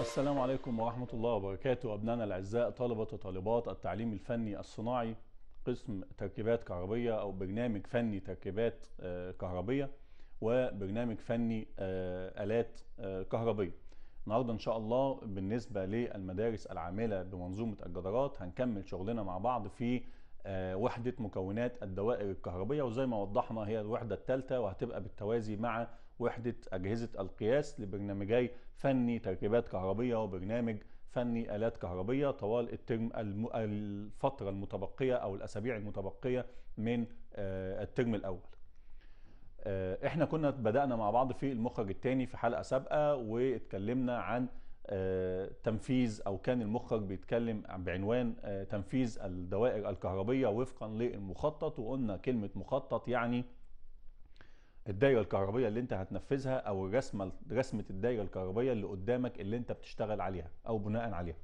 السلام عليكم ورحمة الله وبركاته أبنائنا الأعزاء طلبة وطالبات التعليم الفني الصناعي قسم تركيبات كهربية أو برنامج فني تركيبات آه، كهربية وبرنامج فني آه، آلات آه، كهربية النهاردة إن شاء الله بالنسبة للمدارس العاملة بمنظومة الجدارات هنكمل شغلنا مع بعض في وحدة مكونات الدوائر الكهربية وزي ما وضحنا هي الوحدة الثالثة وهتبقى بالتوازي مع وحدة أجهزة القياس لبرنامجي فني تركيبات كهربية وبرنامج فني آلات كهربية طوال الترم الم... الفترة المتبقية أو الأسابيع المتبقية من آه، الترم الأول آه، احنا كنا بدأنا مع بعض في المخرج الثاني في حلقة سابقة واتكلمنا عن آه، تنفيذ او كان المخرج بيتكلم بعنوان تنفيذ الدوائر الكهربيه وفقا للمخطط وقلنا كلمه مخطط يعني الدايره الكهربيه اللي انت هتنفذها او الرسمه رسمه الدايره الكهربيه اللي قدامك اللي انت بتشتغل عليها او بناء عليها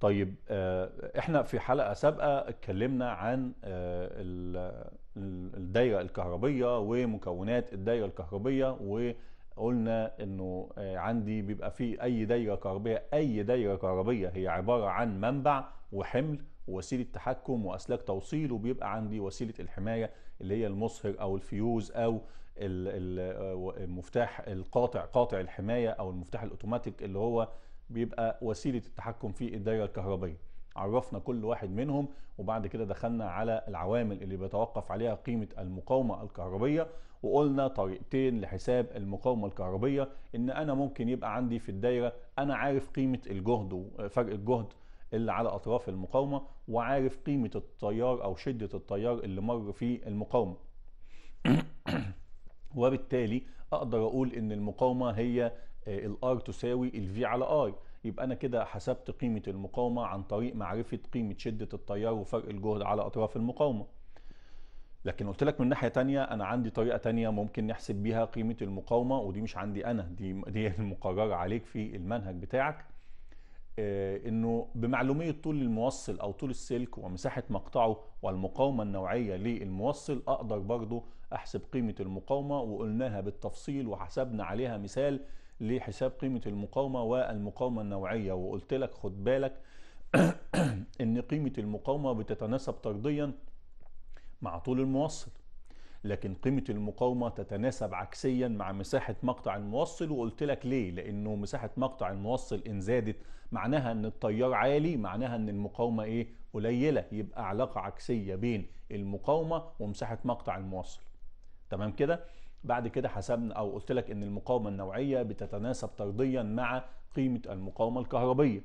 طيب آه، احنا في حلقه سابقه اتكلمنا عن آه، الدايره الكهربيه ومكونات الدايره الكهربيه وقلنا انه آه، عندي بيبقى في اي دايره كهربيه اي دايره كهربيه هي عباره عن منبع وحمل ووسيله تحكم واسلاك توصيل وبيبقى عندي وسيله الحمايه اللي هي المصهر او الفيوز او المفتاح القاطع قاطع الحمايه او المفتاح الاوتوماتيك اللي هو بيبقى وسيله التحكم في الدايره الكهربائيه عرفنا كل واحد منهم وبعد كده دخلنا على العوامل اللي بيتوقف عليها قيمة المقاومة الكهربية وقلنا طريقتين لحساب المقاومة الكهربية ان انا ممكن يبقى عندي في الدايرة انا عارف قيمة الجهد وفرق الجهد اللي على اطراف المقاومه وعارف قيمه التيار او شده التيار اللي مر في المقاومه وبالتالي اقدر اقول ان المقاومه هي آه، الار تساوي الفي على ار يبقى انا كده حسبت قيمه المقاومه عن طريق معرفه قيمه شده التيار وفرق الجهد على اطراف المقاومه لكن قلت لك من ناحيه تانية انا عندي طريقه تانية ممكن نحسب بيها قيمه المقاومه ودي مش عندي انا دي دي المقرره عليك في المنهج بتاعك آه، انه بمعلوميه طول الموصل او طول السلك ومساحه مقطعه والمقاومه النوعيه للموصل اقدر برضو احسب قيمه المقاومه وقلناها بالتفصيل وحسبنا عليها مثال لحساب قيمه المقاومه والمقاومه النوعيه وقلت لك خد بالك ان قيمه المقاومه بتتناسب طرديا مع طول الموصل لكن قيمة المقاومة تتناسب عكسيا مع مساحة مقطع الموصل وقلت لك ليه لأنه مساحة مقطع الموصل إن زادت معناها أن التيار عالي معناها أن المقاومة إيه قليلة يبقى علاقة عكسية بين المقاومة ومساحة مقطع الموصل تمام كده بعد كده حسبنا أو قلت لك أن المقاومة النوعية بتتناسب طرديا مع قيمة المقاومة الكهربية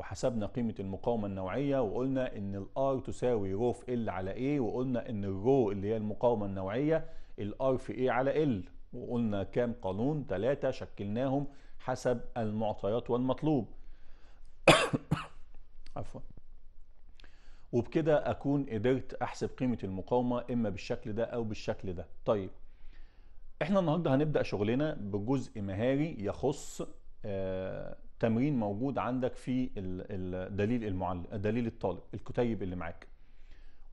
وحسبنا قيمة المقاومة النوعية وقلنا ان الار تساوي رو في ال على ايه وقلنا ان الرو اللي هي المقاومة النوعية الار في ايه على ال وقلنا كام قانون ثلاثة شكلناهم حسب المعطيات والمطلوب عفوا وبكده اكون قدرت احسب قيمة المقاومة اما بالشكل ده او بالشكل ده طيب احنا النهاردة هنبدأ شغلنا بجزء مهاري يخص آه تمرين موجود عندك في دليل المعلم دليل الطالب الكتيب اللي معاك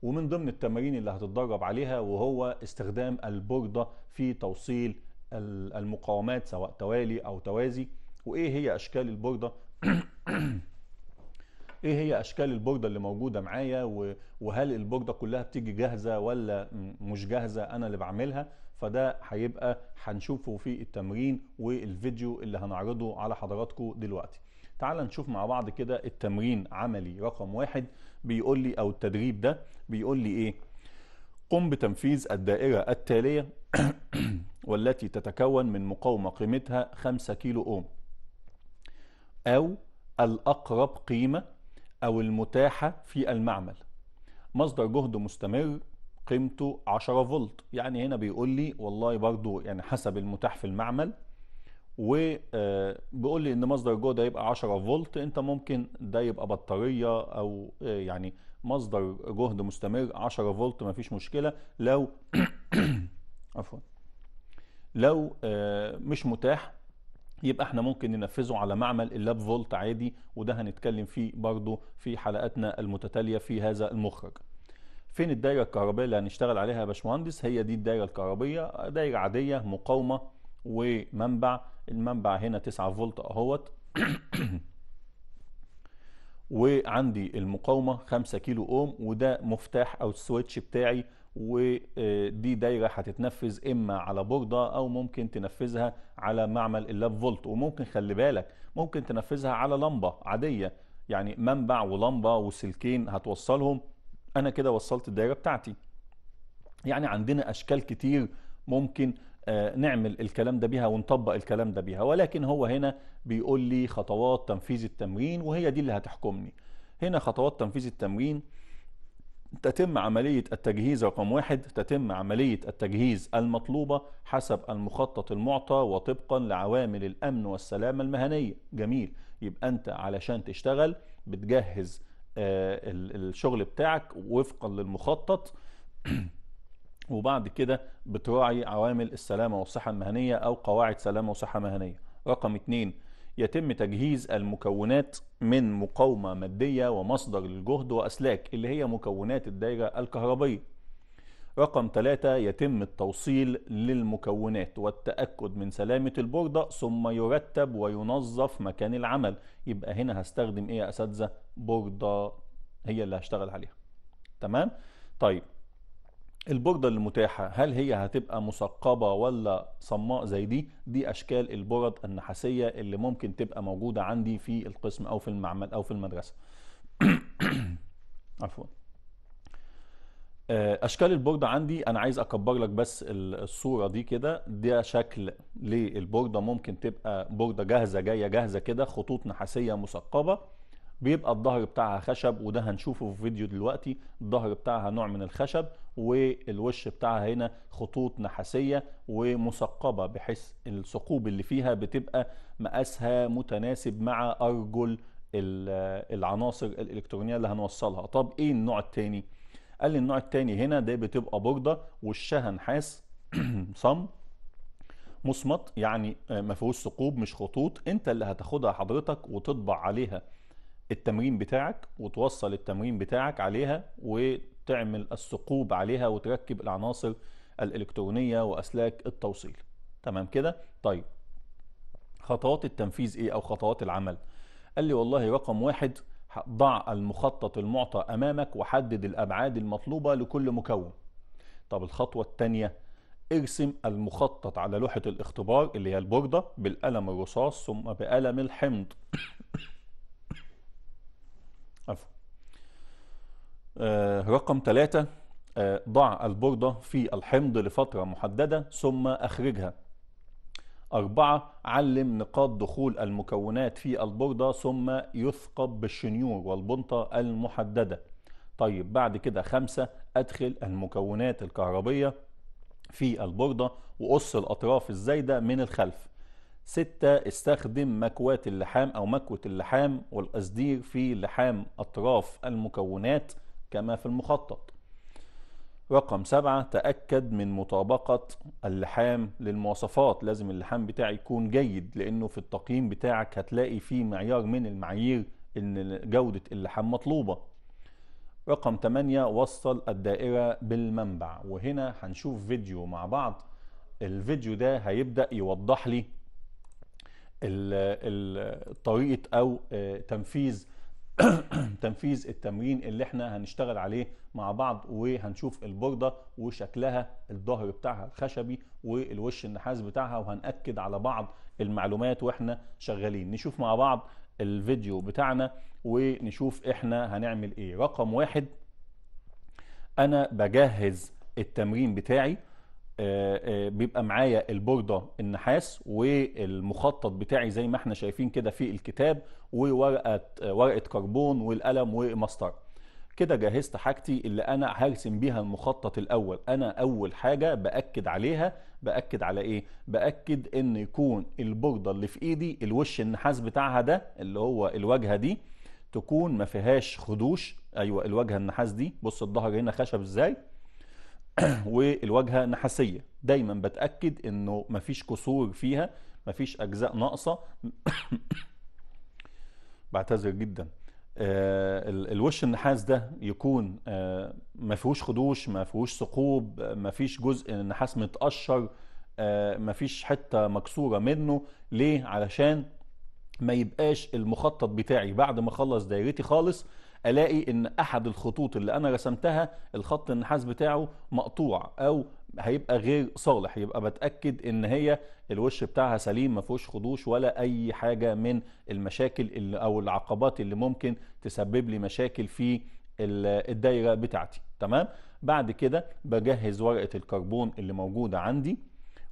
ومن ضمن التمارين اللي هتتدرب عليها وهو استخدام البوردة في توصيل المقاومات سواء توالي أو توازي وإيه هي أشكال البوردة إيه هي أشكال البوردة اللي موجودة معايا وهل البوردة كلها بتيجي جاهزة ولا مش جاهزة أنا اللي بعملها فده هيبقى هنشوفه في التمرين والفيديو اللي هنعرضه على حضراتكم دلوقتي تعال نشوف مع بعض كده التمرين عملي رقم واحد بيقول لي او التدريب ده بيقول لي ايه قم بتنفيذ الدائرة التالية والتي تتكون من مقاومة قيمتها 5 كيلو أوم أو الأقرب قيمة أو المتاحة في المعمل مصدر جهد مستمر قيمته 10 فولت يعني هنا بيقول لي والله برضو يعني حسب المتاح في المعمل وبيقول آه، لي ان مصدر الجو ده يبقى 10 فولت انت ممكن ده يبقى بطاريه او آه، يعني مصدر جهد مستمر 10 فولت مفيش مشكله لو عفوا لو آه، مش متاح يبقى احنا ممكن ننفذه على معمل اللاب فولت عادي وده هنتكلم فيه برضو في حلقاتنا المتتاليه في هذا المخرج فين الدايره الكهربائيه اللي هنشتغل عليها يا باشمهندس هي دي الدايره الكهربيه دايره عاديه مقاومه ومنبع المنبع هنا 9 فولت اهوت وعندي المقاومه 5 كيلو اوم وده مفتاح او السويتش بتاعي ودي دايره هتتنفذ اما على بورده او ممكن تنفذها على معمل اللاب فولت وممكن خلي بالك ممكن تنفذها على لمبه عاديه يعني منبع ولمبه وسلكين هتوصلهم انا كده وصلت الدايره بتاعتي يعني عندنا اشكال كتير ممكن آه، نعمل الكلام ده بيها ونطبق الكلام ده بيها ولكن هو هنا بيقول لي خطوات تنفيذ التمرين وهي دي اللي هتحكمني هنا خطوات تنفيذ التمرين تتم عملية التجهيز رقم واحد تتم عملية التجهيز المطلوبة حسب المخطط المعطى وطبقا لعوامل الأمن والسلامة المهنية جميل يبقى أنت علشان تشتغل بتجهز آه، الشغل بتاعك وفقا للمخطط وبعد كده بتراعي عوامل السلامة والصحة المهنية أو قواعد سلامة وصحة مهنية رقم اتنين يتم تجهيز المكونات من مقاومة مادية ومصدر للجهد وأسلاك اللي هي مكونات الدائرة الكهربية رقم ثلاثة يتم التوصيل للمكونات والتأكد من سلامة البوردة ثم يرتب وينظف مكان العمل يبقى هنا هستخدم ايه يا اساتذة بوردة هي اللي هشتغل عليها تمام طيب البوردة المتاحة هل هي هتبقى مثقبة ولا صماء زي دي دي أشكال البرد النحاسية اللي ممكن تبقى موجودة عندي في القسم أو في المعمل أو في المدرسة عفوا آه، اشكال البورده عندي انا عايز اكبر لك بس الصوره دي كده ده شكل للبورده ممكن تبقى بورده جاهزه جايه جاهزه كده خطوط نحاسيه مثقبه بيبقى الظهر بتاعها خشب وده هنشوفه في فيديو دلوقتي الظهر بتاعها نوع من الخشب والوش بتاعها هنا خطوط نحاسيه ومثقبه بحيث الثقوب اللي فيها بتبقى مقاسها متناسب مع ارجل العناصر الالكترونيه اللي هنوصلها طب ايه النوع الثاني قال لي النوع الثاني هنا ده بتبقى بوردة وشها نحاس صم مصمت يعني ما فيهوش ثقوب مش خطوط انت اللي هتاخدها حضرتك وتطبع عليها التمرين بتاعك وتوصل التمرين بتاعك عليها وتعمل الثقوب عليها وتركب العناصر الالكترونيه واسلاك التوصيل تمام كده طيب خطوات التنفيذ ايه او خطوات العمل قال لي والله رقم واحد ضع المخطط المعطى أمامك وحدد الأبعاد المطلوبة لكل مكون طب الخطوة الثانية ارسم المخطط على لوحة الاختبار اللي هي البوردة بالقلم الرصاص ثم بقلم الحمض عفوا آه رقم ثلاثة آه ضع البوردة في الحمض لفترة محددة ثم أخرجها أربعة علم نقاط دخول المكونات في البوردة ثم يثقب بالشنيور والبنطة المحددة طيب بعد كده خمسة أدخل المكونات الكهربية في البوردة وقص الأطراف الزايدة من الخلف ستة استخدم مكواة اللحام أو مكوة اللحام والقصدير في لحام أطراف المكونات كما في المخطط رقم سبعة تأكد من مطابقة اللحام للمواصفات لازم اللحام بتاعي يكون جيد لأنه في التقييم بتاعك هتلاقي فيه معيار من المعايير إن جودة اللحام مطلوبة رقم تمانية وصل الدائرة بالمنبع وهنا هنشوف فيديو مع بعض الفيديو ده هيبدأ يوضح لي الطريقة أو آه، تنفيذ تنفيذ التمرين اللي احنا هنشتغل عليه مع بعض وهنشوف البوردة وشكلها الظهر بتاعها الخشبي والوش النحاس بتاعها وهنأكد على بعض المعلومات واحنا شغالين نشوف مع بعض الفيديو بتاعنا ونشوف احنا هنعمل ايه رقم واحد انا بجهز التمرين بتاعي آه، آه، بيبقى معايا البورده النحاس والمخطط بتاعي زي ما احنا شايفين كده في الكتاب وورقه آه، ورقه كربون والقلم ومسطره كده جهزت حاجتي اللي انا هرسم بيها المخطط الاول انا اول حاجه باكد عليها باكد على ايه باكد ان يكون البورده اللي في ايدي الوش النحاس بتاعها ده اللي هو الواجهه دي تكون ما فيهاش خدوش ايوه الواجهه النحاس دي بص الظهر هنا خشب ازاي والواجهه نحاسيه دايما بتاكد انه مفيش كسور فيها مفيش اجزاء ناقصه بعتذر جدا آه، الوش النحاس ده يكون آه، ما فيهوش خدوش ما فيهوش ثقوب ما فيش جزء النحاس متقشر آه، ما فيش حته مكسوره منه ليه علشان ما يبقاش المخطط بتاعي بعد ما اخلص دايرتي خالص الاقي ان احد الخطوط اللي انا رسمتها الخط النحاس بتاعه مقطوع او هيبقى غير صالح يبقى بتاكد ان هي الوش بتاعها سليم ما فيهوش خدوش ولا اي حاجه من المشاكل اللي او العقبات اللي ممكن تسبب لي مشاكل في الدايره بتاعتي تمام بعد كده بجهز ورقه الكربون اللي موجوده عندي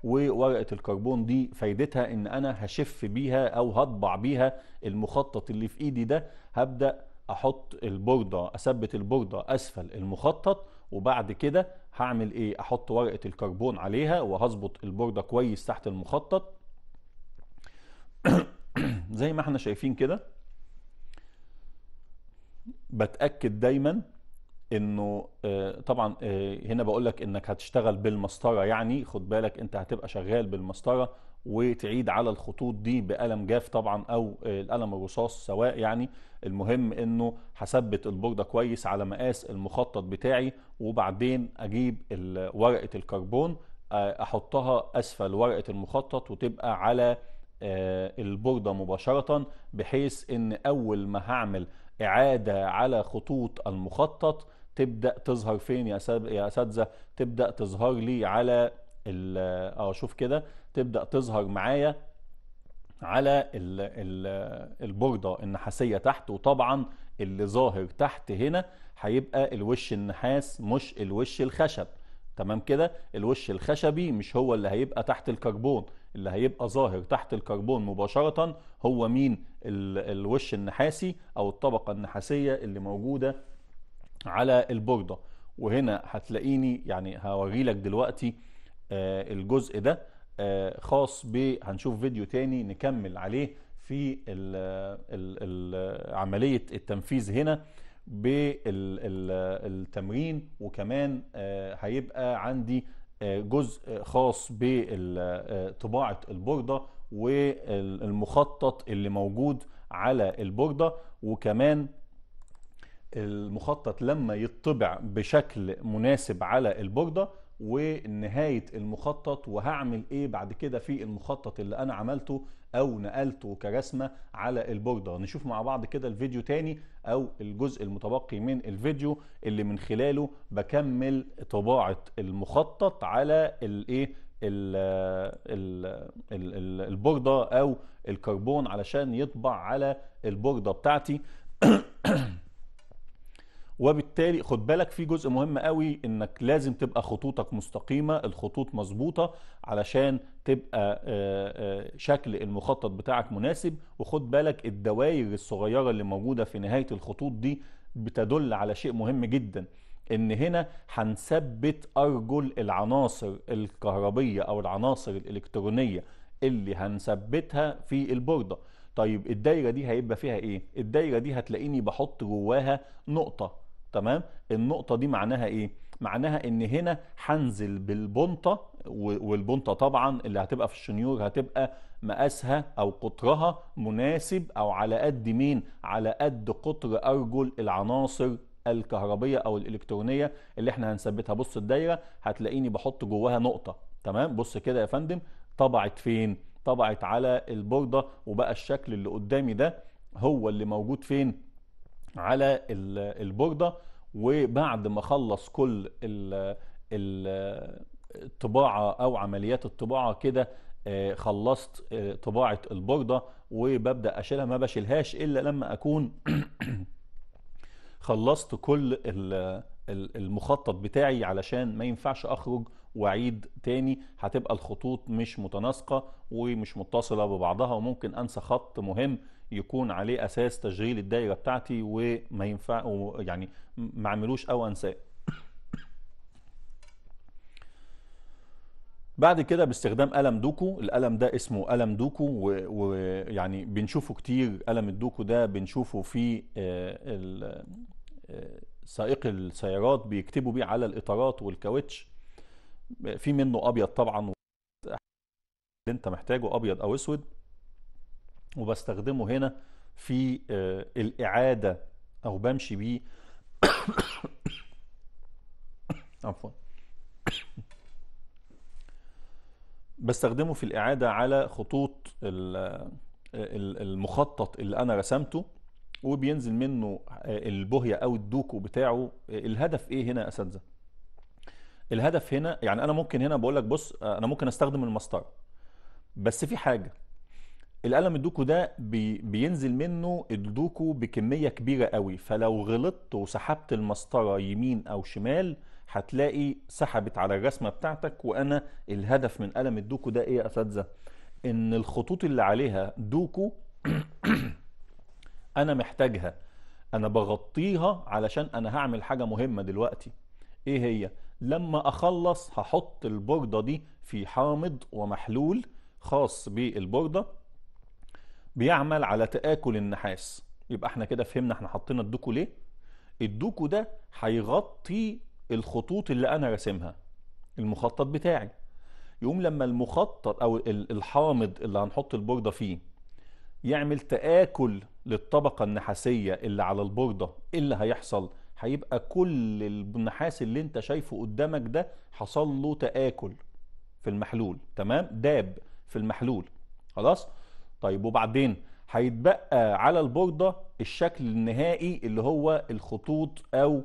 وورقه الكربون دي فايدتها ان انا هشف بيها او هطبع بيها المخطط اللي في ايدي ده هبدا احط البوردة اثبت البوردة اسفل المخطط وبعد كده هعمل ايه احط ورقة الكربون عليها وهظبط البوردة كويس تحت المخطط زي ما احنا شايفين كده بتأكد دايما انه آه، طبعا آه، هنا بقول لك انك هتشتغل بالمسطره يعني خد بالك انت هتبقى شغال بالمسطره وتعيد على الخطوط دي بقلم جاف طبعا او القلم الرصاص سواء يعني المهم انه هثبت البورده كويس على مقاس المخطط بتاعي وبعدين اجيب ورقه الكربون آه، احطها اسفل ورقه المخطط وتبقى على آه، البورده مباشره بحيث ان اول ما هعمل اعاده على خطوط المخطط تبدا تظهر فين يا اساتذه تبدا تظهر لي على اه شوف كده تبدا تظهر معايا على البورده النحاسيه تحت وطبعا اللي ظاهر تحت هنا هيبقى الوش النحاس مش الوش الخشب تمام كده الوش الخشبي مش هو اللي هيبقى تحت الكربون اللي هيبقى ظاهر تحت الكربون مباشرة هو مين الوش النحاسي او الطبقة النحاسية اللي موجودة على البوردة وهنا هتلاقيني يعني هوري لك دلوقتي آه، الجزء ده آه، خاص ب هنشوف فيديو تاني نكمل عليه في عملية التنفيذ هنا بالتمرين وكمان آه، هيبقى عندي آه، جزء خاص بطباعة البوردة والمخطط اللي موجود على البوردة وكمان المخطط لما يطبع بشكل مناسب على البوردة ونهاية المخطط وهعمل ايه بعد كده في المخطط اللي انا عملته او نقلته كرسمة على البوردة نشوف مع بعض كده الفيديو تاني او الجزء المتبقي من الفيديو اللي من خلاله بكمل طباعة المخطط على الايه البوردة او الكربون علشان يطبع على البوردة بتاعتي وبالتالي خد بالك في جزء مهم قوي انك لازم تبقى خطوطك مستقيمه الخطوط مظبوطه علشان تبقى آه، آه، شكل المخطط بتاعك مناسب وخد بالك الدوائر الصغيره اللي موجوده في نهايه الخطوط دي بتدل على شيء مهم جدا ان هنا هنثبت ارجل العناصر الكهربيه او العناصر الالكترونيه اللي هنثبتها في البورده طيب الدايره دي هيبقى فيها ايه الدايره دي هتلاقيني بحط جواها نقطه تمام النقطه دي معناها ايه معناها ان هنا هنزل بالبنطه والبنطه طبعا اللي هتبقى في الشنيور هتبقى مقاسها او قطرها مناسب او على قد مين على قد قطر ارجل العناصر الكهربيه او الالكترونيه اللي احنا هنثبتها بص الدايره هتلاقيني بحط جواها نقطه تمام بص كده يا فندم طبعت فين طبعت على البورده وبقى الشكل اللي قدامي ده هو اللي موجود فين على البوردة وبعد ما خلص كل الطباعة او عمليات الطباعة كده آه، خلصت آه، طباعة البوردة وببدأ اشيلها ما بشيلهاش الا لما اكون خلصت كل المخطط بتاعي علشان ما ينفعش اخرج واعيد تاني هتبقى الخطوط مش متناسقة ومش متصلة ببعضها وممكن انسى خط مهم يكون عليه اساس تشغيل الدائره بتاعتي وما ينفع يعني ما اعملوش او انساه بعد كده باستخدام قلم دوكو القلم ده اسمه قلم دوكو ويعني بنشوفه كتير قلم الدوكو ده بنشوفه في آه، آه، سائق السيارات بيكتبوا بيه على الاطارات والكاوتش في منه ابيض طبعا اللي انت محتاجه ابيض او اسود وبستخدمه هنا في آه، الإعادة أو بمشي بيه عفوا بستخدمه في الإعادة على خطوط آه، المخطط اللي أنا رسمته وبينزل منه آه، البهية أو الدوكو بتاعه الهدف إيه هنا يا أساتذة؟ الهدف هنا يعني أنا ممكن هنا بقول لك بص أنا ممكن أستخدم المسطرة بس في حاجة القلم الدوكو ده بي بينزل منه الدوكو بكمية كبيرة قوي فلو غلطت وسحبت المسطرة يمين أو شمال هتلاقي سحبت على الرسمة بتاعتك وأنا الهدف من قلم الدوكو ده إيه يا أساتذة؟ إن الخطوط اللي عليها دوكو أنا محتاجها أنا بغطيها علشان أنا هعمل حاجة مهمة دلوقتي إيه هي؟ لما أخلص هحط البوردة دي في حامض ومحلول خاص بالبوردة بيعمل على تآكل النحاس يبقى احنا كده فهمنا احنا حطينا الدوكو ليه الدوكو ده هيغطي الخطوط اللي انا راسمها المخطط بتاعي يقوم لما المخطط او الحامض اللي هنحط البوردة فيه يعمل تآكل للطبقة النحاسية اللي على البوردة ايه اللي هيحصل هيبقى كل النحاس اللي انت شايفه قدامك ده حصل له تآكل في المحلول تمام داب في المحلول خلاص طيب وبعدين هيتبقى على البوردة الشكل النهائي اللي هو الخطوط او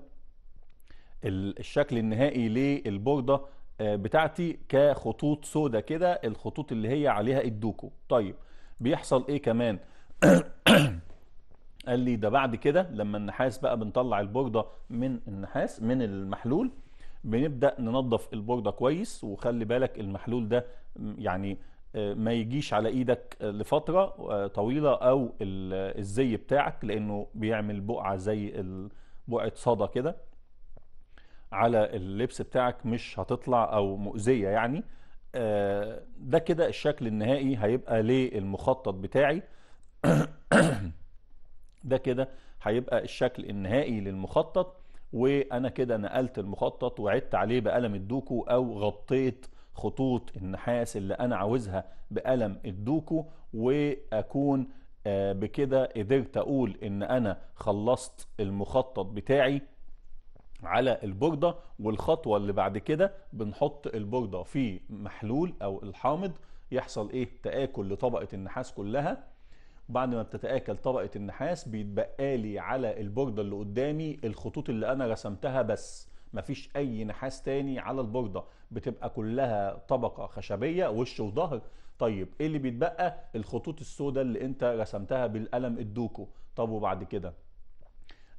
الشكل النهائي للبوردة آه، بتاعتي كخطوط سودة كده الخطوط اللي هي عليها الدوكو طيب بيحصل ايه كمان قال لي ده بعد كده لما النحاس بقى بنطلع البوردة من النحاس من المحلول بنبدأ ننظف البوردة كويس وخلي بالك المحلول ده يعني ما يجيش على ايدك لفتره طويله او الزي بتاعك لانه بيعمل بقعه زي بقعه صدى كده على اللبس بتاعك مش هتطلع او مؤذيه يعني آه، ده كده الشكل النهائي هيبقى للمخطط بتاعي ده كده هيبقى الشكل النهائي للمخطط وانا كده نقلت المخطط وعدت عليه بقلم الدوكو او غطيت خطوط النحاس اللي انا عاوزها بقلم الدوكو واكون آه، بكده قدرت اقول ان انا خلصت المخطط بتاعي على البوردة والخطوة اللي بعد كده بنحط البوردة في محلول او الحامض يحصل ايه تآكل لطبقة النحاس كلها بعد ما بتتآكل طبقة النحاس بيتبقى لي على البوردة اللي قدامي الخطوط اللي انا رسمتها بس مفيش اي نحاس تاني على البوردة بتبقى كلها طبقة خشبية وش وظهر طيب ايه اللي بيتبقى الخطوط السوداء اللي انت رسمتها بالقلم الدوكو طب وبعد كده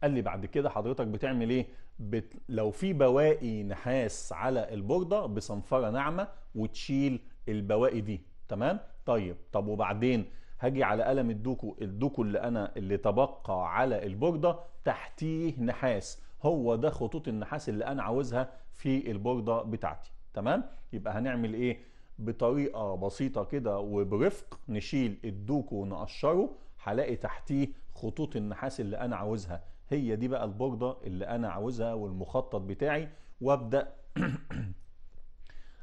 قال لي بعد كده حضرتك بتعمل ايه بت... لو في بواقي نحاس على البوردة بصنفرة ناعمة وتشيل البواقي دي تمام طيب طب وبعدين هاجي على قلم الدوكو الدوكو اللي انا اللي تبقى على البوردة تحتيه نحاس هو ده خطوط النحاس اللي انا عاوزها في البوردة بتاعتي تمام يبقى هنعمل ايه بطريقة بسيطة كده وبرفق نشيل الدوكو ونقشره هلاقي تحتيه خطوط النحاس اللي انا عاوزها هي دي بقى البوردة اللي انا عاوزها والمخطط بتاعي وابدأ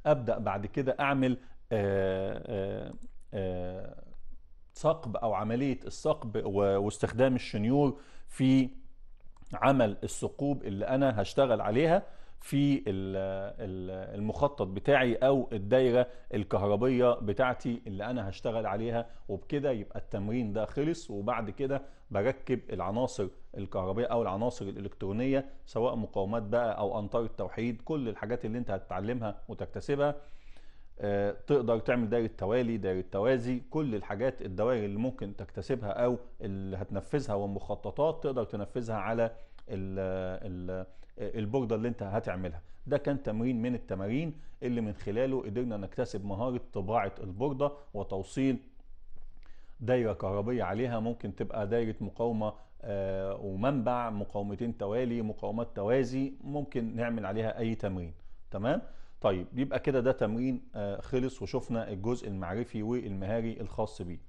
ابدأ بعد كده اعمل آه، آه، آه، ثقب او عمليه الثقب واستخدام الشنيور في عمل الثقوب اللي انا هشتغل عليها في المخطط بتاعي او الدايره الكهربيه بتاعتي اللي انا هشتغل عليها وبكده يبقى التمرين ده خلص وبعد كده بركب العناصر الكهربيه او العناصر الالكترونيه سواء مقاومات بقى او انطار التوحيد كل الحاجات اللي انت هتتعلمها وتكتسبها آه، تقدر تعمل دايره توالي دايره توازي كل الحاجات الدوائر اللي ممكن تكتسبها او اللي هتنفذها والمخططات تقدر تنفذها على البورده اللي انت هتعملها ده كان تمرين من التمارين اللي من خلاله قدرنا نكتسب مهاره طباعه البورده وتوصيل دايره كهربيه عليها ممكن تبقى دايره مقاومه آه، ومنبع مقاومتين توالي مقاومات توازي ممكن نعمل عليها اي تمرين تمام طيب يبقى كده ده تمرين آه، خلص وشفنا الجزء المعرفي والمهاري الخاص بيه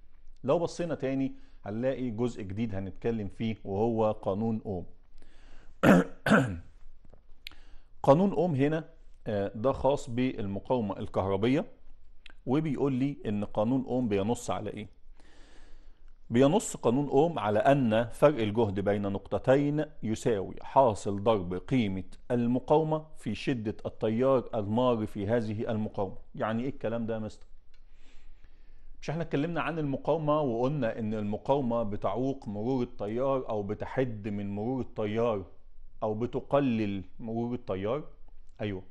لو بصينا تاني هنلاقي جزء جديد هنتكلم فيه وهو قانون اوم قانون اوم هنا آه، ده خاص بالمقاومه الكهربيه وبيقول لي ان قانون اوم بينص على ايه بينص قانون أوم على أن فرق الجهد بين نقطتين يساوي حاصل ضرب قيمة المقاومة في شدة التيار المار في هذه المقاومة يعني إيه الكلام ده يا مستر؟ مش احنا اتكلمنا عن المقاومة وقلنا ان المقاومة بتعوق مرور التيار او بتحد من مرور التيار او بتقلل مرور التيار ايوه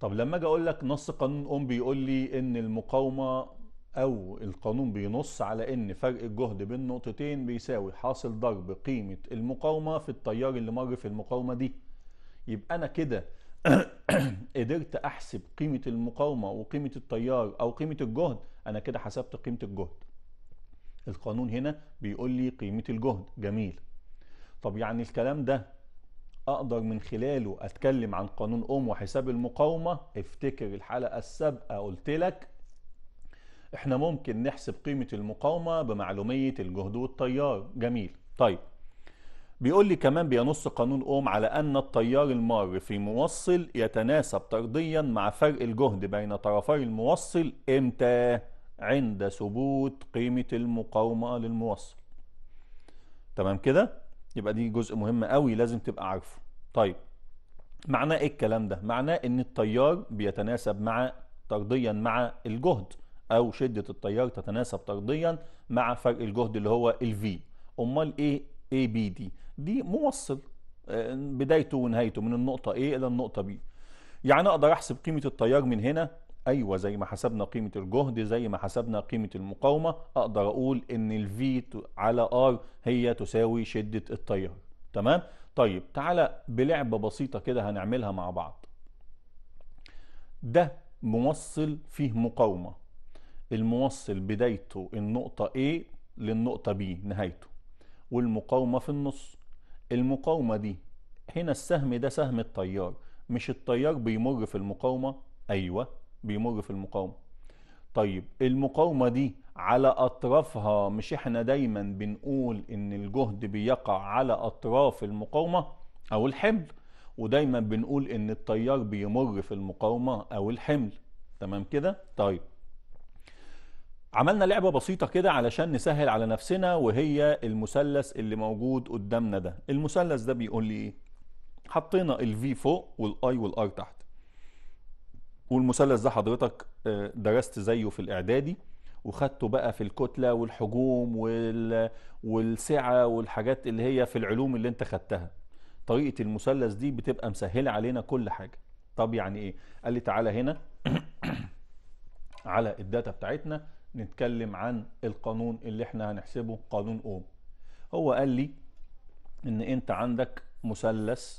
طب لما اجي اقول لك نص قانون اوم بيقول لي ان المقاومه او القانون بينص على ان فرق الجهد بين نقطتين بيساوي حاصل ضرب قيمة المقاومة في التيار اللي مر في المقاومة دي يبقى انا كده قدرت احسب قيمة المقاومة وقيمة التيار او قيمة الجهد انا كده حسبت قيمة الجهد القانون هنا بيقول لي قيمة الجهد جميل طب يعني الكلام ده اقدر من خلاله اتكلم عن قانون اوم وحساب المقاومة افتكر الحلقة السابقة قلت لك احنا ممكن نحسب قيمة المقاومة بمعلومية الجهد والتيار جميل طيب بيقول لي كمان بينص قانون اوم على ان التيار المار في موصل يتناسب طرديا مع فرق الجهد بين طرفي الموصل امتى عند ثبوت قيمة المقاومة للموصل تمام كده يبقى دي جزء مهم قوي لازم تبقى عارفه طيب معناه ايه الكلام ده معناه ان التيار بيتناسب مع طرديا مع الجهد او شده التيار تتناسب طرديا مع فرق الجهد اللي هو الفي امال ايه اي بي دي دي موصل آه، بدايته ونهايته من النقطه A الى النقطه B يعني اقدر احسب قيمه التيار من هنا ايوه زي ما حسبنا قيمه الجهد زي ما حسبنا قيمه المقاومه اقدر اقول ان الفي على ار هي تساوي شده التيار تمام طيب تعالى بلعبه بسيطه كده هنعملها مع بعض ده موصل فيه مقاومه الموصل بدايته النقطة A للنقطة B نهايته والمقاومة في النص المقاومة دي هنا السهم ده سهم التيار مش التيار بيمر في المقاومة أيوة بيمر في المقاومة طيب المقاومة دي على أطرافها مش احنا دايما بنقول إن الجهد بيقع على أطراف المقاومة أو الحمل ودايما بنقول إن التيار بيمر في المقاومة أو الحمل تمام كده؟ طيب عملنا لعبة بسيطة كده علشان نسهل على نفسنا وهي المثلث اللي موجود قدامنا ده المثلث ده بيقول لي ايه حطينا الفي فوق والاي والار تحت والمثلث ده حضرتك آه، درست زيه في الاعدادي وخدته بقى في الكتلة والحجوم وال... والسعة والحاجات اللي هي في العلوم اللي انت خدتها طريقة المثلث دي بتبقى مسهلة علينا كل حاجة طب يعني ايه قال لي تعالى هنا على الداتا بتاعتنا نتكلم عن القانون اللي احنا هنحسبه قانون اوم هو قال لي ان انت عندك مثلث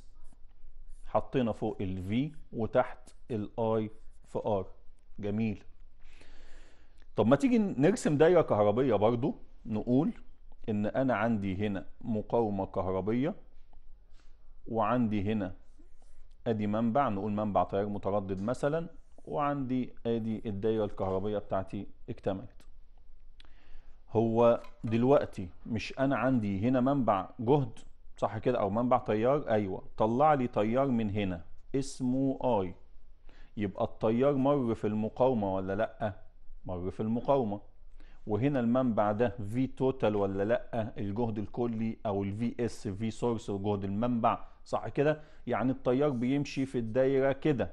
حطينا فوق ال V وتحت ال I في R جميل طب ما تيجي نرسم دايرة كهربية برضو نقول ان انا عندي هنا مقاومة كهربية وعندي هنا ادي منبع نقول منبع تيار متردد مثلا وعندي ادي الدايره الكهربائيه بتاعتي اكتملت هو دلوقتي مش انا عندي هنا منبع جهد صح كده او منبع تيار ايوه طلع لي تيار من هنا اسمه اي يبقى التيار مر في المقاومه ولا لا مر في المقاومه وهنا المنبع ده في توتال ولا لا الجهد الكلي او الفي اس في سورس وجهد المنبع صح كده يعني التيار بيمشي في الدايره كده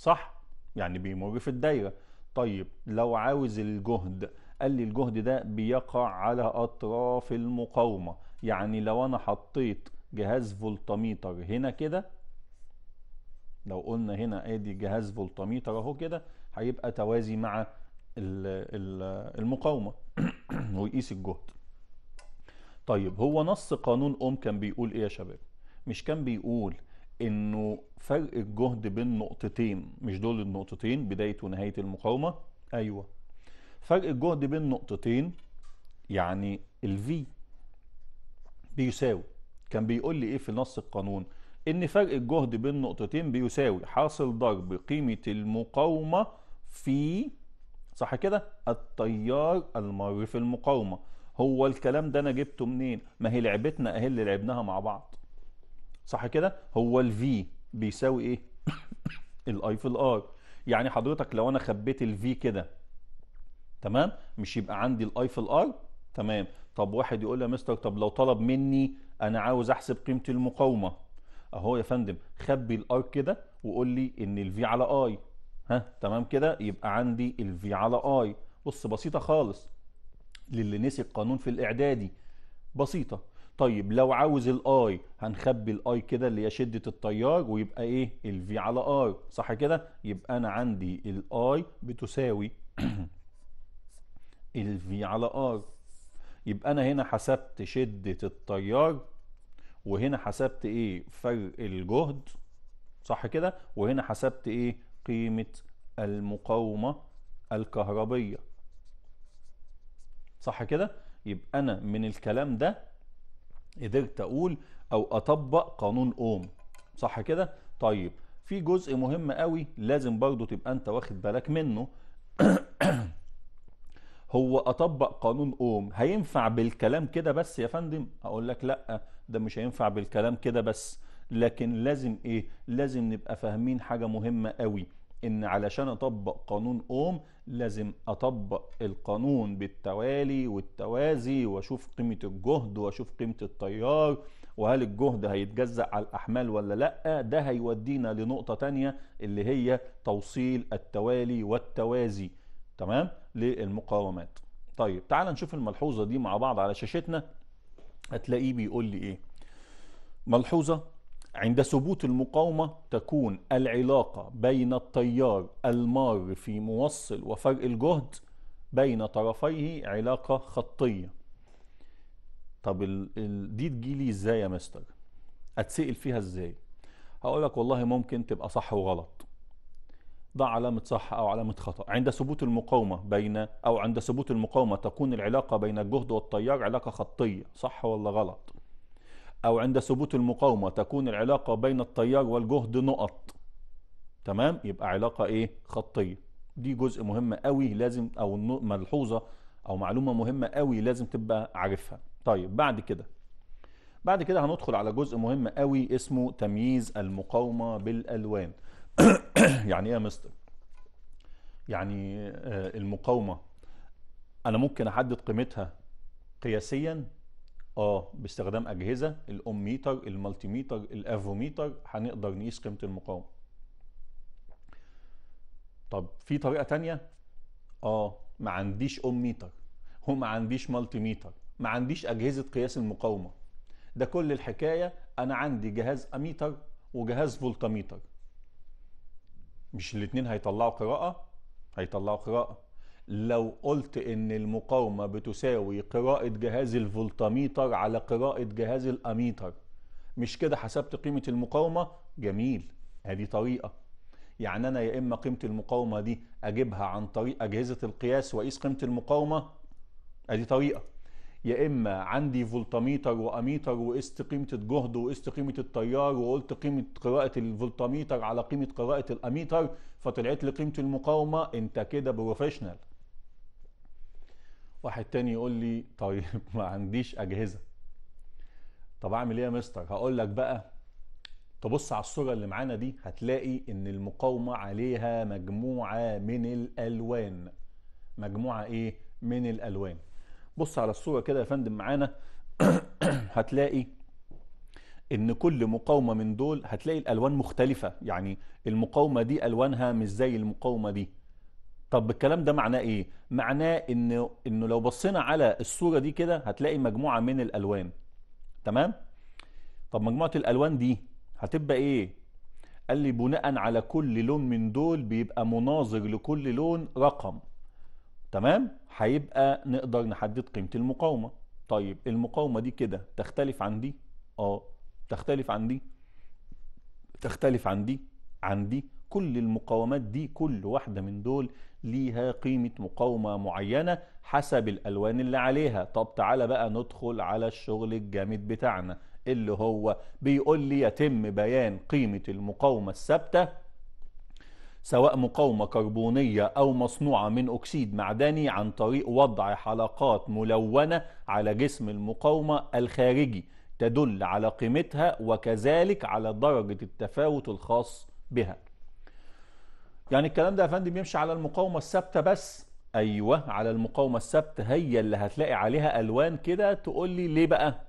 صح يعني بيمر في الدايره طيب لو عاوز الجهد قال لي الجهد ده بيقع على اطراف المقاومه يعني لو انا حطيت جهاز فولتميتر هنا كده لو قلنا هنا ادي جهاز فولتميتر اهو كده هيبقى توازي مع المقاومه ويقيس الجهد طيب هو نص قانون اوم كان بيقول ايه يا شباب مش كان بيقول انه فرق الجهد بين نقطتين مش دول النقطتين بدايه ونهايه المقاومه ايوه فرق الجهد بين نقطتين يعني الفي بيساوي كان بيقول لي ايه في نص القانون ان فرق الجهد بين نقطتين بيساوي حاصل ضرب قيمه المقاومه في صح كده التيار المر في المقاومه هو الكلام ده انا جبته منين ما هي لعبتنا اهي اللي لعبناها مع بعض صح كده هو الفي بيساوي ايه الاي في الار يعني حضرتك لو انا خبيت الفي كده تمام مش يبقى عندي الاي في الار تمام طب واحد يقول لي يا مستر طب لو طلب مني انا عاوز احسب قيمه المقاومه اهو يا فندم خبي الار كده وقول لي ان الفي على اي ها تمام كده يبقى عندي الفي على اي بص بسيطه خالص للي نسي القانون في الاعدادي بسيطه طيب لو عاوز الاي هنخبي الاي كده اللي هي شده التيار ويبقى ايه الفي على ار صح كده يبقى انا عندي الاي بتساوي الفي على ار يبقى انا هنا حسبت شده التيار وهنا حسبت ايه فرق الجهد صح كده وهنا حسبت ايه قيمه المقاومه الكهربيه صح كده يبقى انا من الكلام ده قدرت اقول او اطبق قانون اوم صح كده طيب في جزء مهم قوي لازم برضو تبقى انت واخد بالك منه هو اطبق قانون اوم هينفع بالكلام كده بس يا فندم اقول لك لا ده مش هينفع بالكلام كده بس لكن لازم ايه لازم نبقى فاهمين حاجه مهمه قوي ان علشان اطبق قانون اوم لازم اطبق القانون بالتوالي والتوازي واشوف قيمه الجهد واشوف قيمه التيار وهل الجهد هيتجزأ على الأحمال ولا لأ ده هيودينا لنقطة تانية اللي هي توصيل التوالي والتوازي تمام للمقاومات طيب تعال نشوف الملحوظة دي مع بعض على شاشتنا هتلاقيه بيقول لي ايه ملحوظة عند ثبوت المقاومة تكون العلاقة بين التيار المار في موصل وفرق الجهد بين طرفيه علاقة خطية طب ال ال دي تجيلي ازاي يا مستر اتسئل فيها ازاي هقول لك والله ممكن تبقى صح وغلط ده علامة صح أو علامة خطأ عند ثبوت المقاومة بين أو عند ثبوت المقاومة تكون العلاقة بين الجهد والتيار علاقة خطية صح ولا غلط أو عند ثبوت المقاومة تكون العلاقة بين التيار والجهد نقط تمام يبقى علاقة إيه خطية دي جزء مهم قوي لازم أو ملحوظة أو معلومة مهمة قوي لازم تبقى عارفها طيب بعد كده بعد كده هندخل على جزء مهم قوي اسمه تمييز المقاومة بالألوان يعني ايه يا مستر يعني آه، المقاومة انا ممكن احدد قيمتها قياسيا اه باستخدام اجهزه الاوميتر الملتيميتر الافوميتر هنقدر نقيس قيمه المقاومه طب في طريقه تانية اه ما عنديش اوميتر وما عنديش ملتيميتر ما عنديش اجهزه قياس المقاومه ده كل الحكايه انا عندي جهاز اميتر وجهاز فولتاميتر مش الاتنين هيطلعوا قراءه هيطلعوا قراءه لو قلت ان المقاومة بتساوي قراءة جهاز الفولتاميتر على قراءة جهاز الاميتر مش كده حسبت قيمة المقاومة جميل هذه طريقة يعني انا يا اما قيمة المقاومة دي اجيبها عن طريق اجهزة القياس واقيس قيمة المقاومة ادي طريقة يا اما عندي فولتاميتر واميتر وقست قيمه الجهد وقست قيمه التيار وقلت قيمه قراءه الفولتاميتر على قيمه قراءه الاميتر فطلعت لي قيمه المقاومه انت كده بروفيشنال واحد تاني يقول لي طيب ما عنديش اجهزه طب اعمل ايه يا مستر هقول لك بقى تبص على الصوره اللي معانا دي هتلاقي ان المقاومه عليها مجموعه من الالوان مجموعه ايه من الالوان بص على الصوره كده يا فندم معانا هتلاقي ان كل مقاومه من دول هتلاقي الالوان مختلفه يعني المقاومه دي الوانها مش زي المقاومه دي طب الكلام ده معناه ايه معناه انه انه لو بصينا على الصوره دي كده هتلاقي مجموعه من الالوان تمام طب مجموعه الالوان دي هتبقى ايه قال لي بناء على كل لون من دول بيبقى مناظر لكل لون رقم تمام هيبقى نقدر نحدد قيمه المقاومه طيب المقاومه دي كده تختلف عن دي اه تختلف عن دي تختلف عن دي عن دي كل المقاومات دي كل واحده من دول ليها قيمة مقاومة معينة حسب الألوان اللي عليها طب تعالى بقى ندخل على الشغل الجامد بتاعنا اللي هو بيقول لي يتم بيان قيمة المقاومة الثابتة سواء مقاومة كربونية أو مصنوعة من أكسيد معدني عن طريق وضع حلقات ملونة على جسم المقاومة الخارجي تدل على قيمتها وكذلك على درجة التفاوت الخاص بها يعني الكلام ده يا فندم يمشي على المقاومة الثابتة بس أيوة على المقاومة الثابتة هي اللي هتلاقي عليها ألوان كده تقول لي ليه بقى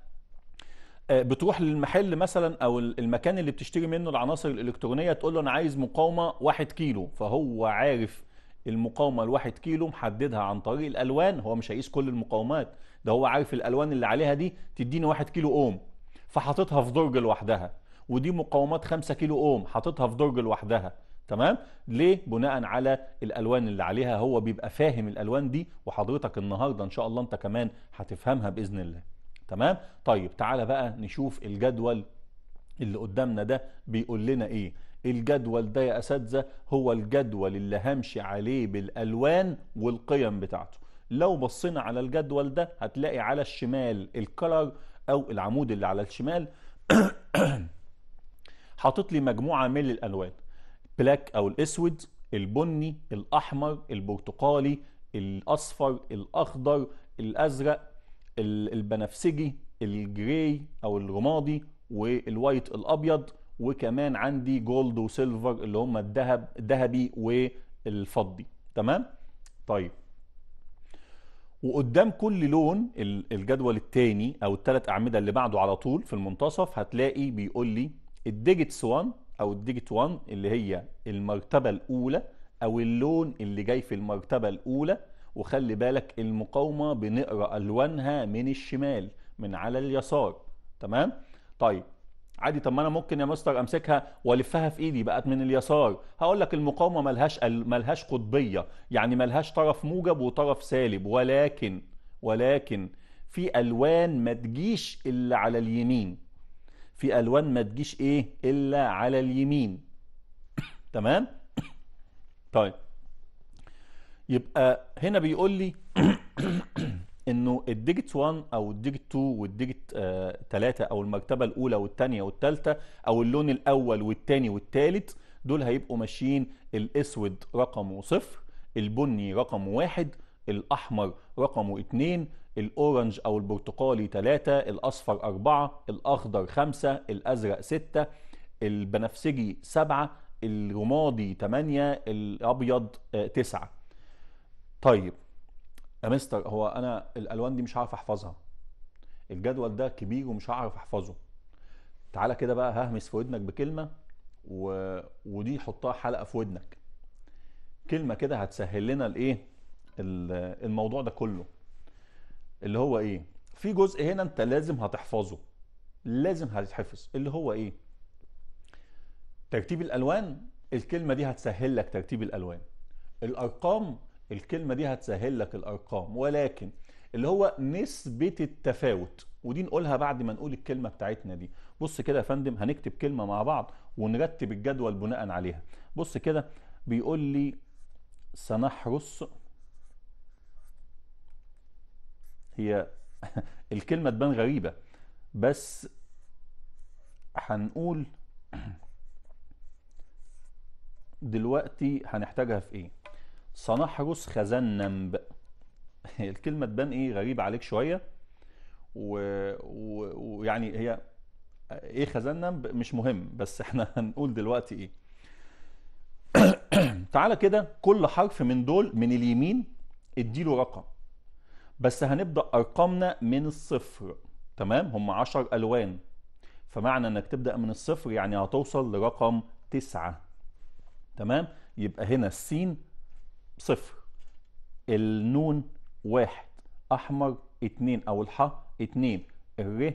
آه، بتروح للمحل مثلا او المكان اللي بتشتري منه العناصر الالكترونيه تقول له انا عايز مقاومه 1 كيلو فهو عارف المقاومه الواحد كيلو محددها عن طريق الالوان هو مش هيقيس كل المقاومات ده هو عارف الالوان اللي عليها دي تديني 1 كيلو اوم فحاططها في درج لوحدها ودي مقاومات 5 كيلو اوم حاططها في درج لوحدها تمام ليه بناء على الالوان اللي عليها هو بيبقى فاهم الالوان دي وحضرتك النهارده ان شاء الله انت كمان هتفهمها باذن الله تمام طيب تعالى بقى نشوف الجدول اللي قدامنا ده بيقول لنا ايه الجدول ده يا اساتذه هو الجدول اللي همشي عليه بالالوان والقيم بتاعته لو بصينا على الجدول ده هتلاقي على الشمال الكلر او العمود اللي على الشمال حاطط لي مجموعه من الالوان البلاك او الاسود البني الاحمر البرتقالي الاصفر الاخضر الازرق البنفسجي الجراي او الرمادي والوايت الابيض وكمان عندي جولد وسيلفر اللي هم الذهب الذهبي والفضي تمام طيب وقدام كل لون الجدول الثاني او الثلاث اعمده اللي بعده على طول في المنتصف هتلاقي بيقول لي الديجيتس 1 او الديجيت 1 اللي هي المرتبه الاولى او اللون اللي جاي في المرتبه الاولى وخلي بالك المقاومه بنقرا الوانها من الشمال من على اليسار تمام طيب عادي طب ما انا ممكن يا مستر امسكها والفها في ايدي بقت من اليسار هقول لك المقاومه ملهاش ملهاش قطبيه يعني ملهاش طرف موجب وطرف سالب ولكن ولكن في الوان ما تجيش الا على اليمين في الوان ما تجيش ايه الا على اليمين تمام طيب يبقى هنا بيقول لي انه الديجيت 1 او الديجيت 2 والديجيت 3 آه، او المرتبه الاولى والثانيه والثالثه او اللون الاول والثاني والثالث دول هيبقوا ماشيين الاسود رقمه صفر البني رقم واحد الأحمر رقمه 2 الأورنج أو البرتقالي 3 الأصفر 4 الأخضر 5 الأزرق 6 البنفسجي 7 الرمادي 8 الأبيض 9 آه، طيب يا مستر هو أنا الألوان دي مش عارف أحفظها الجدول ده كبير ومش هعرف أحفظه تعالى كده بقى ههمس في ودنك بكلمة و... ودي حطها حلقة في ودنك كلمة كده هتسهل لنا الإيه الموضوع ده كله اللي هو ايه في جزء هنا انت لازم هتحفظه لازم هتتحفظ اللي هو ايه ترتيب الالوان الكلمه دي هتسهل لك ترتيب الالوان الارقام الكلمه دي هتسهل لك الارقام ولكن اللي هو نسبه التفاوت ودي نقولها بعد ما نقول الكلمه بتاعتنا دي بص كده يا فندم هنكتب كلمه مع بعض ونرتب الجدول بناء عليها بص كده بيقول لي سنحرس هي الكلمة تبان غريبة بس هنقول دلوقتي هنحتاجها في ايه سنحرس خزان نمب الكلمة تبان ايه غريبة عليك شوية ويعني و... هي ايه خزان مش مهم بس احنا هنقول دلوقتي ايه تعالى كده كل حرف من دول من اليمين اديله رقم بس هنبدأ أرقامنا من الصفر تمام هم 10 ألوان فمعنى انك تبدأ من الصفر يعني هتوصل لرقم 9 تمام يبقى هنا السين صفر النون واحد أحمر اتنين أو الحاء اتنين الر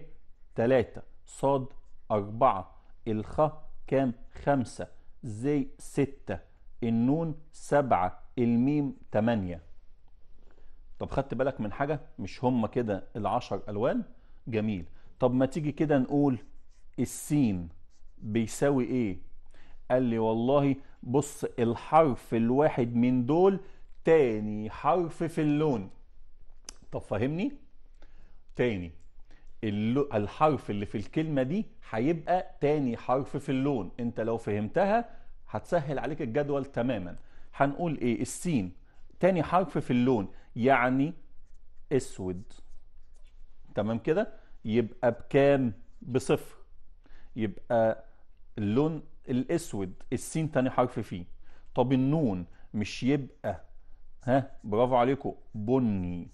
تلاتة صاد أربعة الخ كام خمسة زي ستة النون سبعة الميم تمانية طب خدت بالك من حاجة مش هم كده العشر ألوان جميل طب ما تيجي كده نقول السين بيساوي ايه قال لي والله بص الحرف الواحد من دول تاني حرف في اللون طب فهمني تاني الحرف اللي في الكلمة دي هيبقى تاني حرف في اللون انت لو فهمتها هتسهل عليك الجدول تماما هنقول ايه السين تاني حرف في اللون يعني اسود تمام كده يبقى بكام بصفر يبقى اللون الاسود السين تاني حرف فيه طب النون مش يبقى ها برافو عليكم بني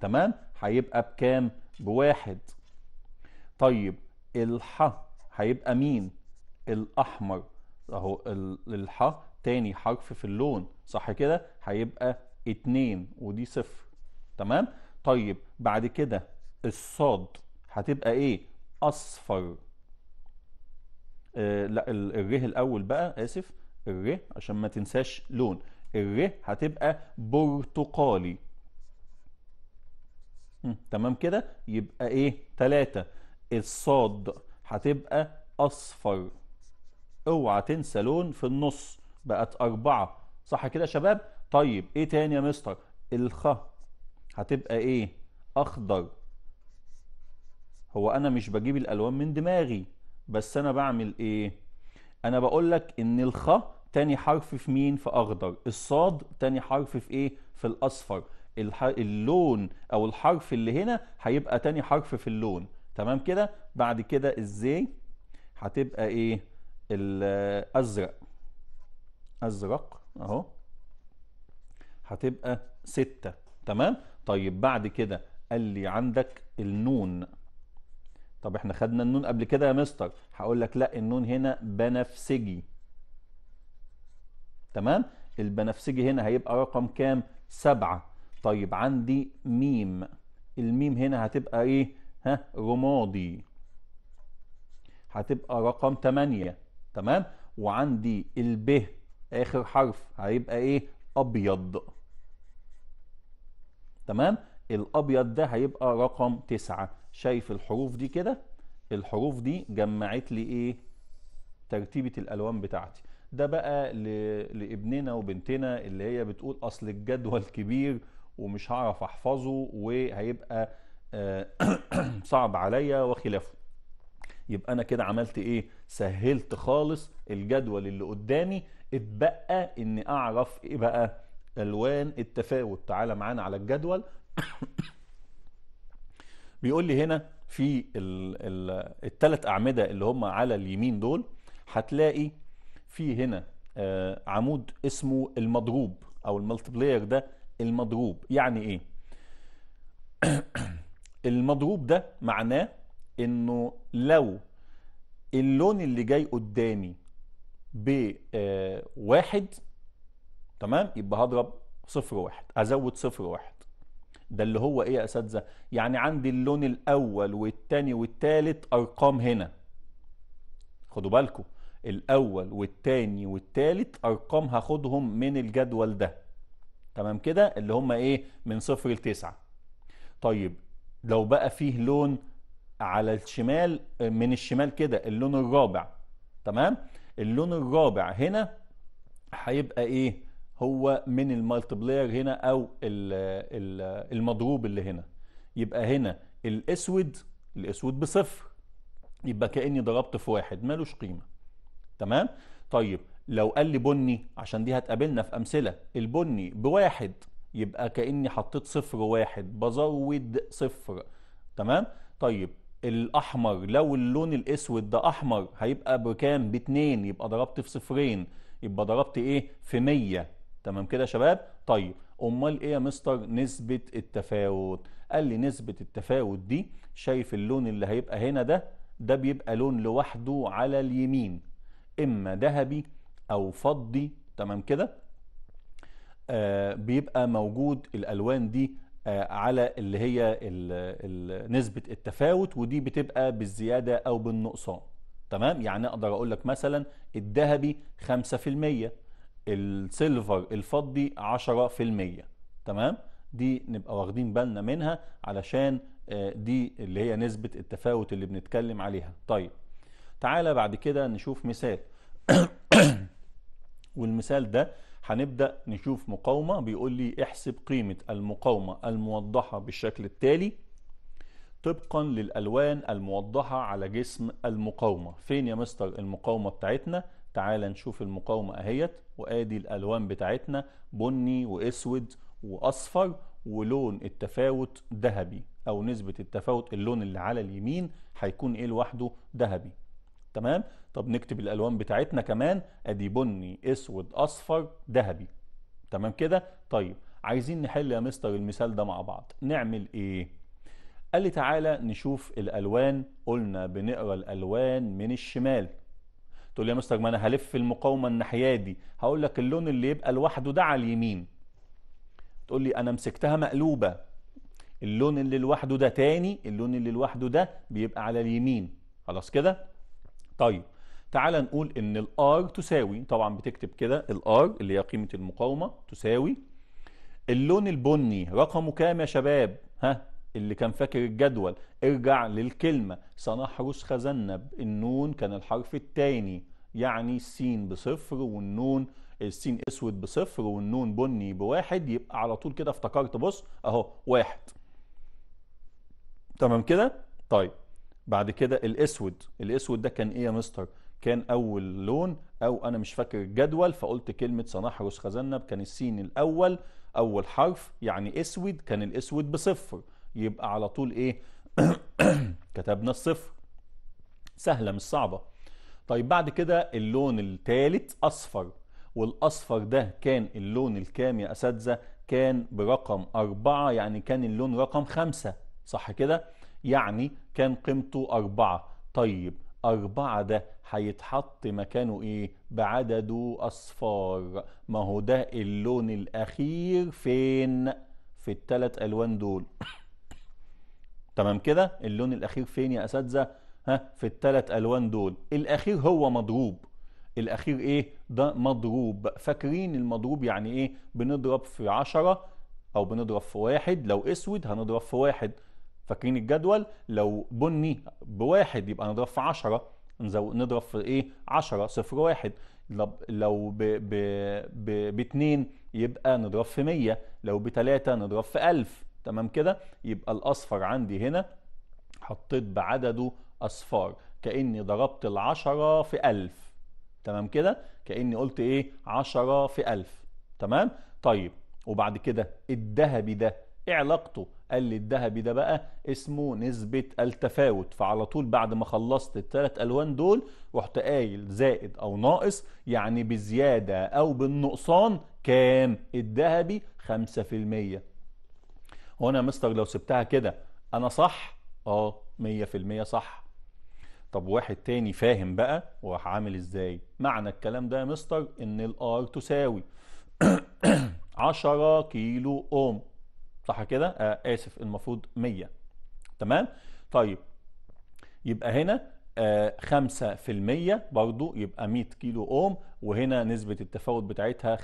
تمام هيبقى بكام بواحد طيب الح هيبقى مين الاحمر اهو الح تاني حرف في اللون صح كده هيبقى اتنين ودي صفر تمام طيب بعد كده الصاد هتبقى ايه اصفر آه لا الره الاول بقى اسف الره عشان ما تنساش لون الره هتبقى برتقالي تمام كده يبقى ايه تلاتة الصاد هتبقى اصفر اوعى تنسى لون في النص بقت أربعة صح كده يا شباب طيب إيه تاني يا مستر الخ هتبقى إيه أخضر هو أنا مش بجيب الألوان من دماغي بس أنا بعمل إيه أنا بقول لك إن الخ تاني حرف في مين في أخضر الصاد تاني حرف في إيه في الأصفر اللون أو الحرف اللي هنا هيبقى تاني حرف في اللون تمام كده بعد كده إزاي هتبقى إيه الأزرق ازرق اهو هتبقى ستة تمام طيب بعد كده قال لي عندك النون طب احنا خدنا النون قبل كده يا مستر هقول لك لا النون هنا بنفسجي تمام البنفسجي هنا هيبقى رقم كام سبعة طيب عندي ميم الميم هنا هتبقى ايه ها رمادي هتبقى رقم تمانية تمام وعندي البه اخر حرف هيبقى ايه ابيض تمام الابيض ده هيبقى رقم تسعة شايف الحروف دي كده الحروف دي جمعت لي ايه ترتيبة الالوان بتاعتي ده بقى ل... لابننا وبنتنا اللي هي بتقول اصل الجدول كبير ومش هعرف احفظه وهيبقى آه، صعب عليا وخلافه يبقى انا كده عملت ايه سهلت خالص الجدول اللي قدامي اتبقى اني اعرف ايه بقى الوان التفاوت تعالى معانا على الجدول بيقول لي هنا في الثلاث اعمده اللي هم على اليمين دول هتلاقي في هنا آه، عمود اسمه المضروب او الملتي بلاير ده المضروب يعني ايه المضروب ده معناه انه لو اللون اللي جاي قدامي بواحد آه، تمام يبقى هضرب صفر واحد ازود صفر واحد ده اللي هو ايه يا اساتذه يعني عندي اللون الاول والتاني والتالت ارقام هنا خدوا بالكم الاول والتاني والتالت ارقام هاخدهم من الجدول ده تمام كده اللي هم ايه من صفر لتسعة طيب لو بقى فيه لون على الشمال من الشمال كده اللون الرابع تمام اللون الرابع هنا هيبقى ايه هو من المالتبلاير هنا او المضروب اللي هنا يبقى هنا الاسود الاسود بصفر يبقى كاني ضربت في واحد مالوش قيمه تمام طيب لو قال لي بني عشان دي هتقابلنا في امثله البني بواحد يبقى كاني حطيت صفر واحد بزود صفر تمام طيب الاحمر لو اللون الاسود ده احمر هيبقى بكام باتنين يبقى ضربت في صفرين يبقى ضربت ايه في مية تمام كده يا شباب طيب امال ايه يا مستر نسبة التفاوت قال لي نسبة التفاوت دي شايف اللون اللي هيبقى هنا ده ده بيبقى لون لوحده على اليمين اما ذهبي او فضي تمام كده آه بيبقى موجود الالوان دي آه، على اللي هي نسبة التفاوت ودي بتبقى بالزيادة أو بالنقصان تمام يعني أقدر أقول لك مثلا الذهبي 5% السيلفر الفضي 10% تمام دي نبقى واخدين بالنا منها علشان آه، دي اللي هي نسبة التفاوت اللي بنتكلم عليها طيب تعالى بعد كده نشوف مثال والمثال ده هنبدأ نشوف مقاومة بيقول لي احسب قيمة المقاومة الموضحة بالشكل التالي طبقا للألوان الموضحة على جسم المقاومة فين يا مستر المقاومة بتاعتنا تعال نشوف المقاومة اهيت وادي الألوان بتاعتنا بني واسود واصفر ولون التفاوت ذهبي او نسبة التفاوت اللون اللي على اليمين هيكون ايه لوحده ذهبي تمام طب نكتب الالوان بتاعتنا كمان ادي بني اسود اصفر ذهبي تمام كده طيب عايزين نحل يا مستر المثال ده مع بعض نعمل ايه قال لي تعالى نشوف الالوان قلنا بنقرا الالوان من الشمال تقول لي يا مستر ما انا هلف المقاومه الناحيه دي هقول لك اللون اللي يبقى لوحده ده على اليمين تقول لي انا مسكتها مقلوبه اللون اللي لوحده ده تاني اللون اللي لوحده ده بيبقى على اليمين خلاص كده طيب تعال نقول ان الار تساوي طبعا بتكتب كده الار اللي هي قيمه المقاومه تساوي اللون البني رقمه كام يا شباب ها اللي كان فاكر الجدول ارجع للكلمه سنحرس خزنب النون كان الحرف الثاني يعني السين بصفر والنون السين اسود بصفر والنون بني بواحد يبقى على طول كده افتكرت بص اهو واحد تمام كده طيب بعد كده الاسود الاسود ده كان ايه يا مستر كان اول لون او انا مش فاكر الجدول فقلت كلمه سنحرس خزنب كان السين الاول اول حرف يعني اسود كان الاسود بصفر يبقى على طول ايه كتبنا الصفر سهله مش صعبه طيب بعد كده اللون الثالث اصفر والاصفر ده كان اللون الكام يا اساتذه كان برقم أربعة يعني كان اللون رقم خمسة صح كده يعني كان قيمته أربعة طيب أربعة ده هيتحط مكانه إيه؟ بعدده أصفار ما هو ده اللون الأخير فين؟ في التلات ألوان دول تمام كده؟ اللون الأخير فين يا أساتذة؟ ها في التلات ألوان دول الأخير هو مضروب الأخير إيه؟ ده مضروب فاكرين المضروب يعني إيه؟ بنضرب في عشرة أو بنضرب في واحد لو أسود هنضرب في واحد فاكرين الجدول لو بني بواحد يبقى نضرب في 10 نضرب في ايه 10 صفر واحد لو ب ب ب 2 يبقى نضرب في 100 لو 3 نضرب في 1000 تمام كده يبقى الاصفر عندي هنا حطيت بعدده اصفار كاني ضربت 10 في 1000 تمام كده كاني قلت ايه 10 في 1000 تمام طيب وبعد كده الذهبي ده ايه علاقته قال لي الذهبي ده بقى اسمه نسبة التفاوت فعلى طول بعد ما خلصت الثلاث ألوان دول رحت قايل زائد أو ناقص يعني بزيادة أو بالنقصان كام الذهبي 5% هنا يا مستر لو سبتها كده أنا صح؟ آه 100% صح طب واحد تاني فاهم بقى وراح عامل ازاي معنى الكلام ده يا مستر ان الار تساوي 10 كيلو اوم صح كده آه اسف المفروض 100 تمام طيب يبقى هنا آه 5% برضو يبقى 100 كيلو اوم وهنا نسبة التفاوت بتاعتها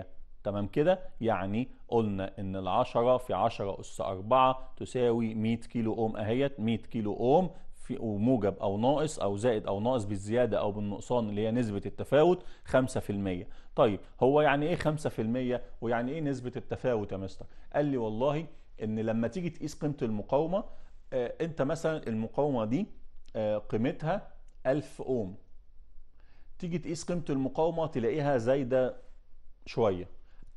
5% تمام كده يعني قلنا ان العشرة في 10 اس 4 تساوي 100 كيلو اوم اهيت 100 كيلو اوم في وموجب او ناقص او زائد او ناقص بالزياده او بالنقصان اللي هي نسبه التفاوت 5% طيب هو يعني ايه 5% ويعني ايه نسبه التفاوت يا مستر قال لي والله ان لما تيجي تقيس قيمه المقاومه آه انت مثلا المقاومه دي آه قيمتها 1000 اوم تيجي تقيس قيمه المقاومه تلاقيها زايده شويه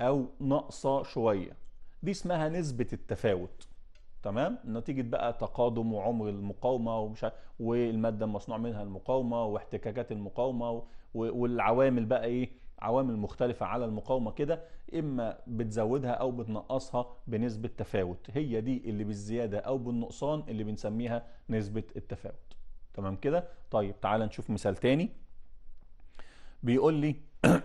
او ناقصه شويه دي اسمها نسبه التفاوت تمام نتيجه بقى تقادم وعمر المقاومه ومش عارف والماده المصنوع منها المقاومه واحتكاكات المقاومه والعوامل بقى ايه عوامل مختلفه على المقاومه كده اما بتزودها او بتنقصها بنسبه تفاوت هي دي اللي بالزياده او بالنقصان اللي بنسميها نسبه التفاوت تمام كده طيب تعال نشوف مثال تاني بيقول لي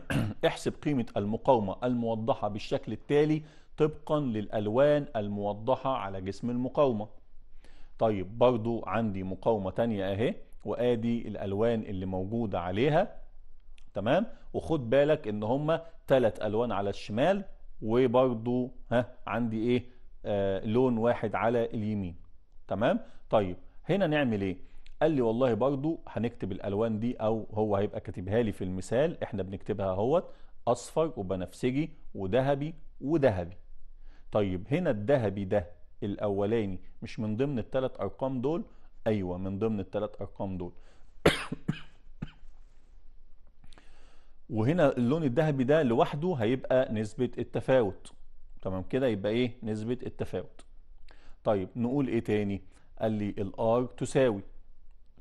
احسب قيمه المقاومه الموضحه بالشكل التالي طبقا للألوان الموضحة على جسم المقاومة طيب برضو عندي مقاومة تانية اهي وادي الألوان اللي موجودة عليها تمام وخد بالك ان هما ثلاث ألوان على الشمال وبرضو ها عندي ايه آه لون واحد على اليمين تمام طيب هنا نعمل ايه قال لي والله برضو هنكتب الالوان دي او هو هيبقى كاتبها لي في المثال احنا بنكتبها اهوت اصفر وبنفسجي وذهبي وذهبي طيب هنا الذهبي ده الاولاني مش من ضمن الثلاث ارقام دول ايوه من ضمن الثلاث ارقام دول وهنا اللون الذهبي ده لوحده هيبقى نسبة التفاوت تمام كده يبقى ايه نسبة التفاوت طيب نقول ايه تاني قال لي الار تساوي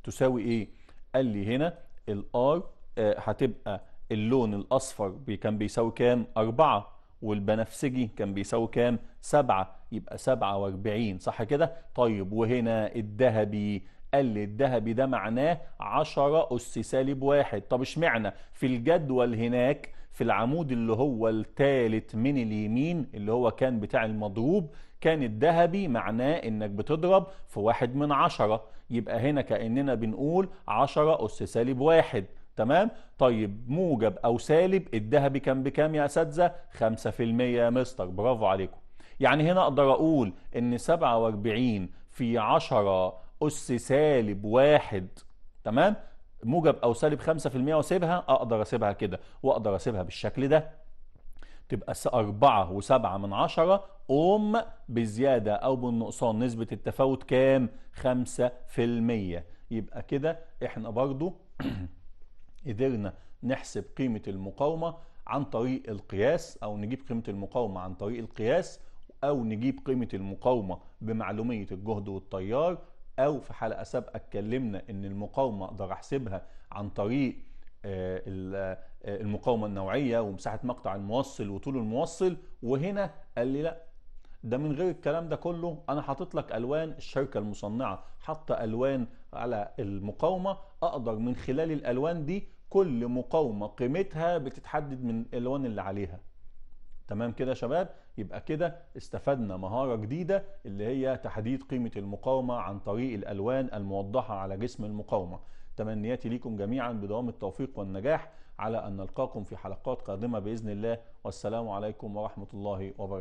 تساوي ايه قال لي هنا الار آه، هتبقى اللون الاصفر كان بيساوي كام أربعة والبنفسجي كان بيساوي كام؟ سبعة يبقى سبعة واربعين صح كده؟ طيب وهنا الذهبي قال لي الذهبي ده معناه 10 أس سالب واحد طب اشمعنى في الجدول هناك في العمود اللي هو الثالث من اليمين اللي هو كان بتاع المضروب كان الذهبي معناه انك بتضرب في واحد من عشرة يبقى هنا كأننا بنقول عشرة أس سالب واحد تمام طيب موجب او سالب الذهبي كان بكام يا اساتذه 5% يا مستر برافو عليكم يعني هنا اقدر اقول ان 47 في 10 اس سالب واحد تمام موجب او سالب 5% واسيبها اقدر اسيبها كده واقدر اسيبها بالشكل ده تبقى 4 و7 من 10 أم بزياده أو بالنقصان نسبة التفاوت كام؟ 5% يبقى كده احنا برضو قدرنا نحسب قيمة المقاومة عن طريق القياس أو نجيب قيمة المقاومة عن طريق القياس أو نجيب قيمة المقاومة بمعلومية الجهد والتيار أو في حلقة سابقة اتكلمنا إن المقاومة أقدر أحسبها عن طريق آه، آه، المقاومة النوعية ومساحة مقطع الموصل وطول الموصل وهنا قال لي لا ده من غير الكلام ده كله انا حاطط لك الوان الشركه المصنعه حاطه الوان على المقاومه اقدر من خلال الالوان دي كل مقاومه قيمتها بتتحدد من الالوان اللي عليها تمام كده يا شباب يبقى كده استفدنا مهاره جديده اللي هي تحديد قيمه المقاومه عن طريق الالوان الموضحه على جسم المقاومه تمنياتي لكم جميعا بدوام التوفيق والنجاح على ان نلقاكم في حلقات قادمه باذن الله والسلام عليكم ورحمه الله وبركاته